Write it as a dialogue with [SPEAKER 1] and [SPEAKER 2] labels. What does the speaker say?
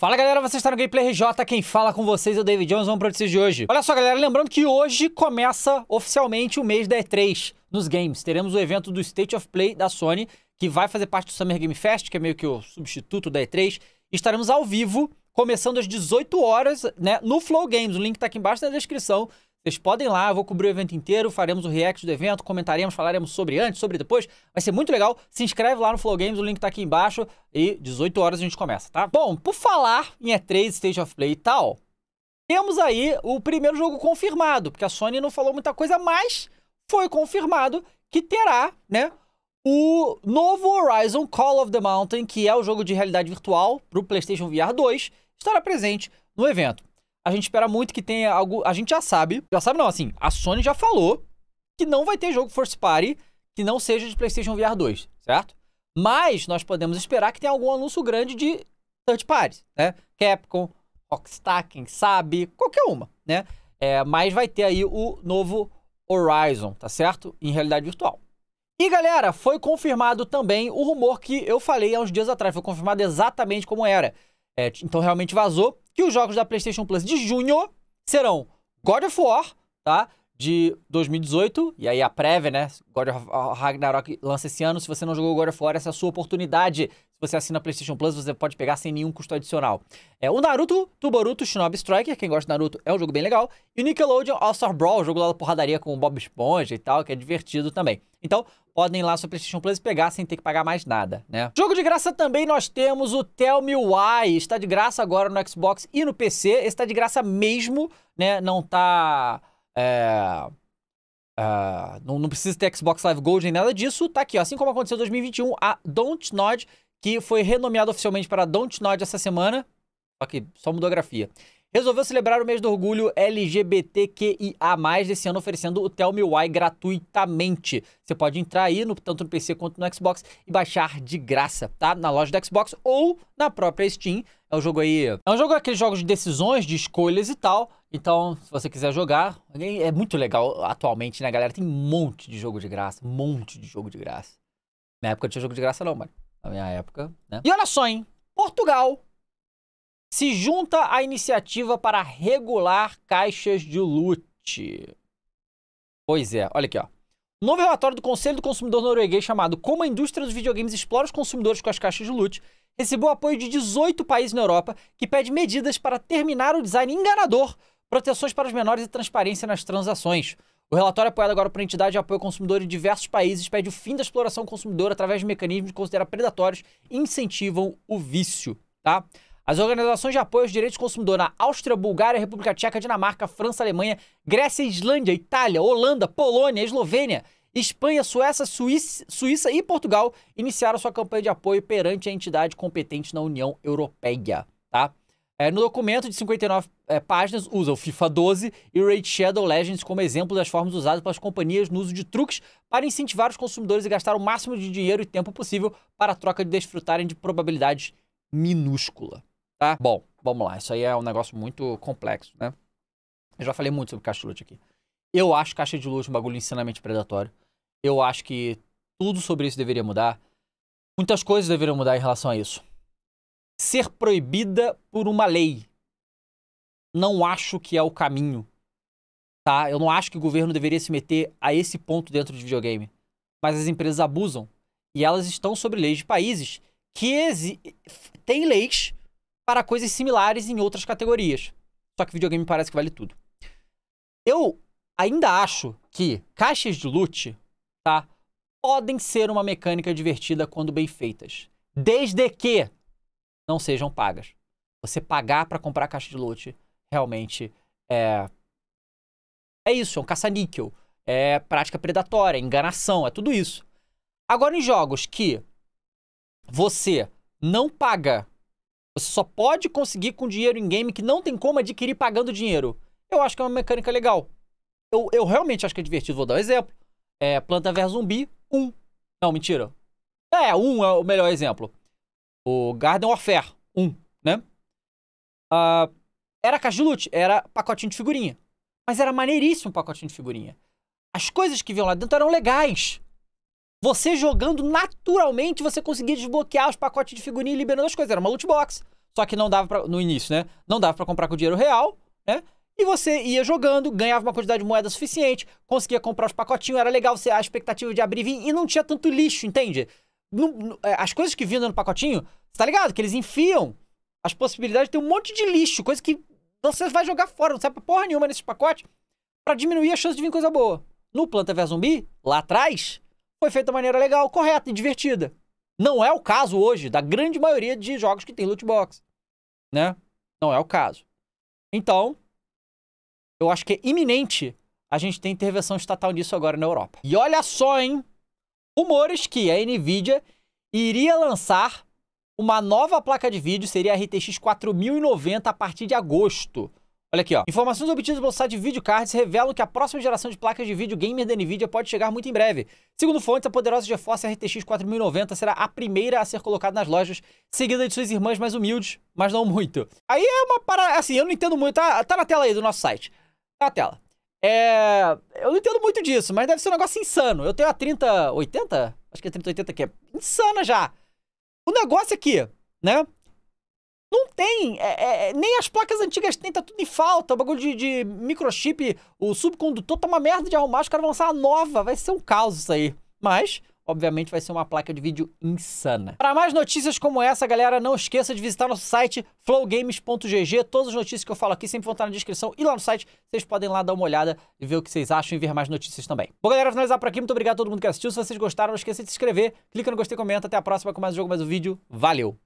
[SPEAKER 1] Fala galera, vocês estão no Gameplay RJ, quem fala com vocês é o David Jones, vamos para notícias de hoje. Olha só galera, lembrando que hoje começa oficialmente o mês da E3 nos games. Teremos o evento do State of Play da Sony, que vai fazer parte do Summer Game Fest, que é meio que o substituto da E3. Estaremos ao vivo, começando às 18 horas, né, no Flow Games, o link está aqui embaixo na descrição. Vocês podem ir lá, eu vou cobrir o evento inteiro, faremos o react do evento, comentaremos, falaremos sobre antes, sobre depois. Vai ser muito legal. Se inscreve lá no Flow Games, o link tá aqui embaixo. E 18 horas a gente começa, tá? Bom, por falar em E3, Stage of Play e tal, temos aí o primeiro jogo confirmado, porque a Sony não falou muita coisa, mas foi confirmado que terá, né? O novo Horizon Call of the Mountain, que é o jogo de realidade virtual para o PlayStation VR 2, estará presente no evento. A gente espera muito que tenha algo. A gente já sabe. Já sabe, não, assim. A Sony já falou que não vai ter jogo Force Party que não seja de PlayStation VR 2, certo? Mas nós podemos esperar que tenha algum anúncio grande de third parties, né? Capcom, Rockstar, quem sabe, qualquer uma, né? É, mas vai ter aí o novo Horizon, tá certo? Em realidade virtual. E galera, foi confirmado também o rumor que eu falei há uns dias atrás, foi confirmado exatamente como era. É, então realmente vazou que os jogos da PlayStation Plus de junho serão God of War, tá? de 2018, e aí a prévia, né? God of Ragnarok lança esse ano. Se você não jogou God of War, essa é a sua oportunidade. Se você assina PlayStation Plus, você pode pegar sem nenhum custo adicional. É o Naruto, Tuboruto, Shinobi Striker, quem gosta de Naruto é um jogo bem legal. E o Nickelodeon All-Star Brawl, jogo lá da porradaria com o Bob Esponja e tal, que é divertido também. Então, podem ir lá sua PlayStation Plus e pegar sem ter que pagar mais nada, né? Jogo de graça também nós temos o Tell Me Why. Está de graça agora no Xbox e no PC. Esse tá de graça mesmo, né? Não tá é, é, não, não, precisa ter Xbox Live Gold nem nada disso. Tá aqui, ó. assim como aconteceu em 2021, a Don't Nod, que foi renomeada oficialmente para Don't Nod essa semana. Só que só mudou a grafia resolveu celebrar o mês do orgulho LGBTQIA+, desse ano oferecendo o Tell Me Why gratuitamente. Você pode entrar aí, no, tanto no PC quanto no Xbox, e baixar de graça, tá? Na loja da Xbox ou na própria Steam. É um jogo aí... É um jogo aqueles jogos de decisões, de escolhas e tal. Então, se você quiser jogar, é muito legal atualmente, né, galera? Tem um monte de jogo de graça, um monte de jogo de graça. Na época não tinha jogo de graça não, mano. Na minha época, né? E olha só, hein? Portugal se junta à iniciativa para regular caixas de loot. Pois é, olha aqui, ó. novo relatório do Conselho do Consumidor norueguês chamado Como a Indústria dos Videogames Explora os Consumidores com as Caixas de Loot recebeu apoio de 18 países na Europa que pede medidas para terminar o design enganador, proteções para os menores e transparência nas transações. O relatório apoiado agora por entidade de apoio ao consumidor em diversos países pede o fim da exploração consumidora através de mecanismos considerados predatórios e incentivam o vício, tá? As organizações de apoio aos direitos do consumidor na Áustria, Bulgária, República Tcheca, Dinamarca, França, Alemanha, Grécia, Islândia, Itália, Holanda, Polônia, Eslovênia, Espanha, Suécia, Suíça, Suíça e Portugal iniciaram sua campanha de apoio perante a entidade competente na União Europeia. Tá? É, no documento de 59 é, páginas, usa o FIFA 12 e Raid Shadow Legends como exemplo das formas usadas pelas companhias no uso de truques para incentivar os consumidores a gastar o máximo de dinheiro e tempo possível para a troca de desfrutarem de probabilidades minúscula. Tá? Bom, vamos lá. Isso aí é um negócio muito complexo, né? Eu já falei muito sobre caixa de loot aqui. Eu acho caixa de loot um bagulho insanamente predatório. Eu acho que tudo sobre isso deveria mudar. Muitas coisas deveriam mudar em relação a isso. Ser proibida por uma lei. Não acho que é o caminho. Tá? Eu não acho que o governo deveria se meter a esse ponto dentro de videogame. Mas as empresas abusam. E elas estão sobre leis de países que tem leis para coisas similares em outras categorias. Só que videogame parece que vale tudo. Eu ainda acho que caixas de loot, tá? Podem ser uma mecânica divertida quando bem feitas. Desde que não sejam pagas. Você pagar para comprar caixa de loot realmente é. É isso, é um caça-níquel. É prática predatória, é enganação, é tudo isso. Agora, em jogos que você não paga você só pode conseguir com dinheiro em game que não tem como adquirir pagando dinheiro. Eu acho que é uma mecânica legal. Eu, eu realmente acho que é divertido. Vou dar um exemplo. É Planta vs Zumbi 1. Um. Não, mentira. É, 1 um é o melhor exemplo. O Garden Warfare 1, um, né? Uh, era caixa de loot, era pacotinho de figurinha. Mas era maneiríssimo o pacotinho de figurinha. As coisas que vinham lá dentro eram legais. Você jogando naturalmente, você conseguia desbloquear os pacotes de figurinha e liberando as coisas. Era uma loot box. Só que não dava pra, no início, né? Não dava para comprar com dinheiro real, né? E você ia jogando, ganhava uma quantidade de moeda suficiente, conseguia comprar os pacotinhos, era legal você a expectativa de abrir e não tinha tanto lixo, entende? É, as coisas que vinham no pacotinho, você tá ligado? Que eles enfiam as possibilidades de ter um monte de lixo, coisa que você vai jogar fora, não serve pra porra nenhuma nesse pacote, para diminuir a chance de vir coisa boa. No Planta vs Zumbi, lá atrás, foi feito de maneira legal, correta e divertida. Não é o caso hoje da grande maioria de jogos que tem loot box, né? Não é o caso. Então, eu acho que é iminente a gente ter intervenção estatal nisso agora na Europa. E olha só, hein? Rumores que a Nvidia iria lançar uma nova placa de vídeo, seria a RTX 4090 a partir de agosto. Olha aqui, ó. Informações obtidas pelo site Videocards revelam que a próxima geração de placas de vídeo gamer da NVIDIA pode chegar muito em breve. Segundo fontes, a poderosa GeForce RTX 4090 será a primeira a ser colocada nas lojas, seguida de suas irmãs mais humildes, mas não muito. Aí é uma parada... Assim, eu não entendo muito. Tá, tá na tela aí do nosso site. Tá na tela. É... Eu não entendo muito disso, mas deve ser um negócio insano. Eu tenho a 3080? Acho que é 3080 que é insana já. O negócio aqui, né? Não tem, é, é, é, nem as placas antigas tem, tá tudo em falta. O bagulho de, de microchip, o subcondutor tá uma merda de arrumar, os caras vão lançar a nova, vai ser um caos isso aí. Mas, obviamente, vai ser uma placa de vídeo insana. Para mais notícias como essa, galera, não esqueça de visitar nosso site flowgames.gg. Todas as notícias que eu falo aqui sempre vão estar na descrição e lá no site vocês podem lá dar uma olhada e ver o que vocês acham e ver mais notícias também. Bom, galera, finalizar por aqui. Muito obrigado a todo mundo que assistiu. Se vocês gostaram, não esqueça de se inscrever, clica no gostei, comenta. Até a próxima com mais um jogo, mais um vídeo. Valeu!